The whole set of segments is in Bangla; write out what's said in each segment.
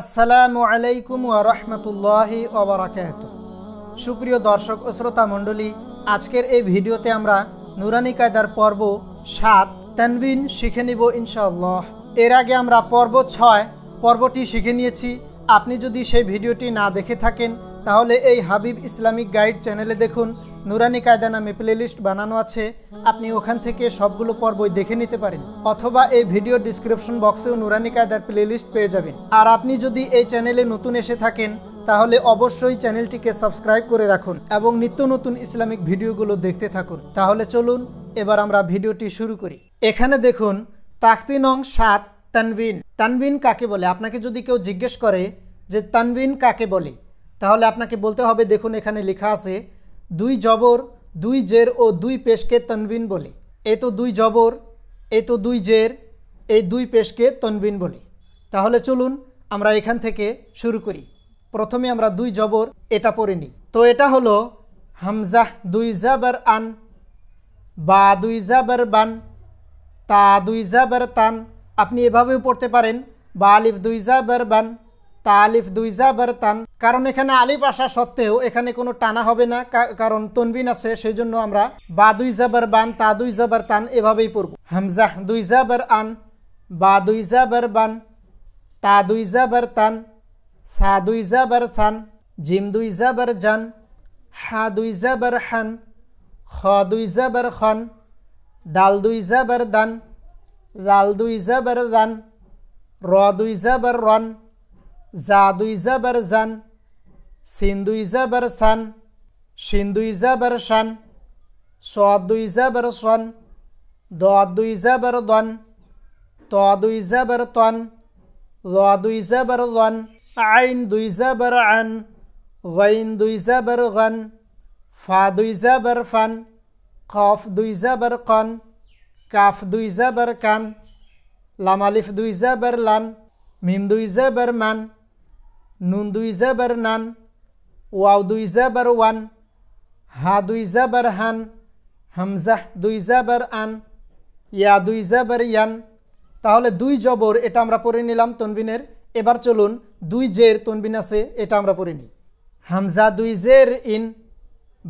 আসসালামু আলাইকুম ওয়া রাহমাতুল্লাহি ওয়া বারাকাতুহু সুপ্রিয় দর্শক ও শ্রোতা মণ্ডলী আজকের এই ভিডিওতে আমরা নুরানি কায়দার পর্ব সাত তানবিন শিখে নিব ইনশাআল্লাহ এর আগে আমরা পর্ব ছয় পর্বটি শিখে নিয়েছি আপনি যদি সেই ভিডিওটি না দেখে থাকেন তাহলে এই হাবিব ইসলামিক গাইড চ্যানেলে দেখুন নুরানি কায়দা নামে প্লেলিস্ট বানানো আছে আপনি ওখান থেকে সবগুলো পর্বই দেখে নিতে পারেন অথবা এই ভিডিও ডিসক্রিপশন বক্সেও নুরানি কায়দার প্লেলিস্ট পেয়ে যাবেন আর আপনি যদি এই চ্যানেলে নতুন এসে থাকেন তাহলে অবশ্যই চ্যানেলটিকে সাবস্ক্রাইব করে রাখুন এবং নিত্য নতুন ইসলামিক ভিডিওগুলো দেখতে থাকুন তাহলে চলুন এবার আমরা ভিডিওটি শুরু করি এখানে দেখুন তাখতি নং সাত তানবিন তানবিন কাকে বলে আপনাকে যদি কেউ জিজ্ঞেস করে যে তানবিন কাকে বলে তাহলে আপনাকে বলতে হবে দেখুন এখানে লেখা আছে দুই জবর দুই জের ও দুই পেশকে তনবিন বলে এ তো দুই জবর এ তো দুই জের এই দুই পেশকে তনবিন বলে তাহলে চলুন আমরা এখান থেকে শুরু করি প্রথমে আমরা দুই জবর এটা পড়ে নিই তো এটা হলো হামজাহ দুই জাবার আন বা দুই জাবার বান তা দুই জাবার তান আপনি এভাবেও পড়তে পারেন বা আলিফ দুই জাবার বান তা আলিফ দুই জাবার তান কারণ এখানে আলিফ আসা সত্ত্বেও এখানে কোনো টানা হবে না কারণ তনবিন আছে সেই জন্য আমরা বা দুই জাবার বান তা দুই জাবার তান এভাবেই পড়ব হামজাহ দুই জাবার আন বা দুই জাবার বান তা দুই জাবার তান সা দুই জাবার থান জিম দুই জাবার জান হা দুই জাবার হান খ দুই জাবার খান দাল দুই জাবার দান লাল দুই জাবার দান র দুই জাবার রান জাদুই জাবার জান সিন্দুই জাবার সান সিন্দুই জাবার সান সদুই জাবার সন দুই জাবার দন তদুই জাবার তন লুই জাবার লন আইন দুই জাবার আন ওয়াইন দুই জাবার গন ফা দুই জাবার ফান খফ দুই জাবার কন কাফ দুই জাবার কান লামালিফ দুই জাবার লান মিম দুই জাবার মান নুন দুই জাবার নান ওয়াও দুই জাবার ওয়ান হা দুই জাবার হান হামজাহ দুই জাবার আন ইয়া দুই জাবার ইয়ান তাহলে দুই জবর এটা আমরা পড়ে নিলাম তনবিনের এবার চলুন দুই জের তনবিন আছে এটা আমরা পড়ে নিই হামজা দুই জের ইন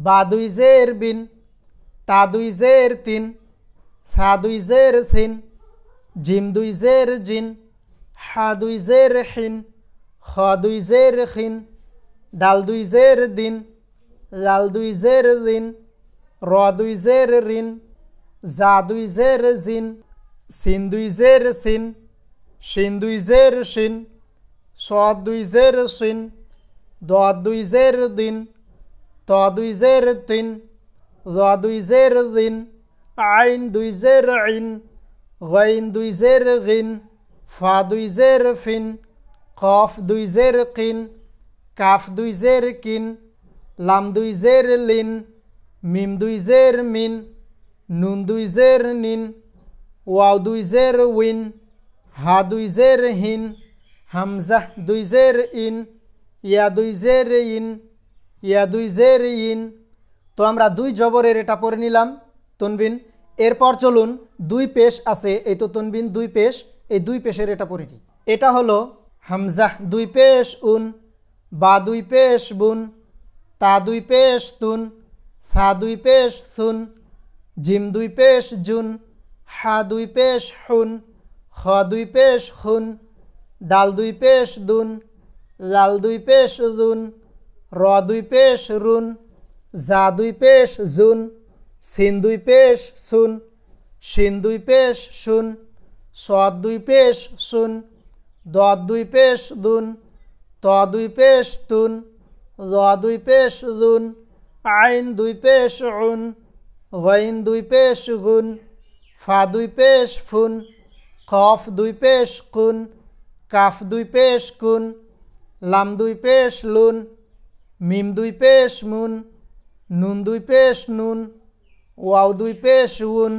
বা দুই জের বিন তা দুই জের তিন সা দুই জের সিন জিম দুই জের জিন হা দুই জের হিন খ দুই জের খিন ডাল দুই জের দিন লাল দুই জের ঋণ র দুই জের ঋণ জা দুই জের জিন সিন দুই জের সিন শিন দুই জের শিন স দুই জের শিন দ দুই জের দিন ত দুই জের তিন র দুই জের ঋণ আইন দুই জের আইন গাইন দুই জের গিন ফা দুই জের ফিন কফ দুই জের কিন কাফ দুই জের কিন লাম দুই জের লিন মিম দুই জের মিন নুন দুই জের নিন ওয়াও দুই জের উইন হা দুই জের হিন হামজাহ দুই জের ইন ইয়া দুই জের ইন ইয়া দুই জের ইন তো আমরা দুই জবরের এটা পড়ে নিলাম তনবিন এরপর চলুন দুই পেশ আছে এই তো তনবিন দুই পেশ এই দুই পেশের এটা পড়ে নি এটা হলো হামজাহ দুই পেশ উন বা দুই পেশ বুন তা দুই পেশ তুন সা দুই পেশ সুন জিম দুই পেশ জুন হা দুই পেশ হুন খ দুই পেশ খুন ডাল দুই পেশ দুন লাল দুই পেশ রুন র দুই পেশ রুন জা দুই পেশ জুন সিন দুই পেশ সুন সিন দুই পেশ সুন সদ দুই পেশ শুন দ দুই পেশ দুন ত দুই পেশ তুন দুই পেশ রুন আইন দুই পেশ উন গইন দুই পেশ গুন ফা দুই পেশ ফুন কফ দুই পেশ কুন কাফ দুই পেশ কুন লাম দুই পেশ লুন মিম দুই পেশ মুন নুন দুই পেশ নুন ওয়াও দুই পেশ উন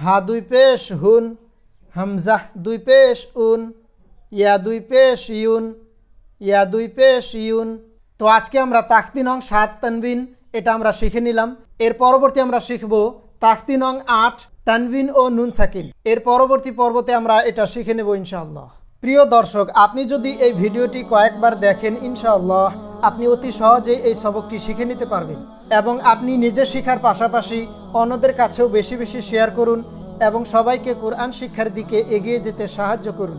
হা দুই পেশ হুন হামজাহ দুই পেশ উন ইয়া দুই পেশ ইউন ইয়া দুই পেশ ইউন তো আজকে আমরা তাখতি নং সাত তানবিন এটা আমরা শিখে নিলাম এর পরবর্তী আমরা শিখব তাখতি নং আট তানবিন ও নুন সাকিন এর পরবর্তী পর্বতে আমরা এটা শিখে নেব ইনশাআল্লাহ প্রিয় দর্শক আপনি যদি এই ভিডিওটি কয়েকবার দেখেন ইনশাআল্লাহ আপনি অতি সহজেই এই সবকটি শিখে নিতে পারবেন এবং আপনি নিজে শেখার পাশাপাশি অন্যদের কাছেও বেশি বেশি শেয়ার করুন এবং সবাইকে কোরআন শিক্ষার দিকে এগিয়ে যেতে সাহায্য করুন